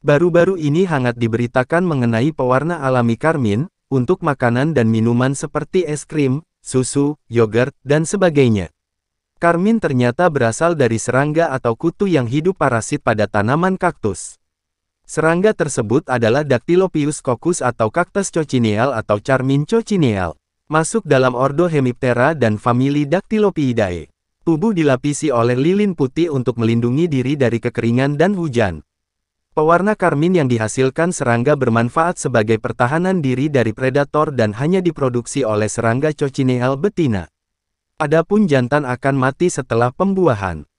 Baru-baru ini hangat diberitakan mengenai pewarna alami karmin, untuk makanan dan minuman seperti es krim, susu, yogurt, dan sebagainya. Karmin ternyata berasal dari serangga atau kutu yang hidup parasit pada tanaman kaktus. Serangga tersebut adalah Dactylopius coccus atau Cactus cochineal atau Charmin cochineal. Masuk dalam ordo Hemiptera dan famili Dactylopiidae. Tubuh dilapisi oleh lilin putih untuk melindungi diri dari kekeringan dan hujan. Pewarna karmin yang dihasilkan serangga bermanfaat sebagai pertahanan diri dari predator dan hanya diproduksi oleh serangga cochineal betina. Adapun jantan akan mati setelah pembuahan.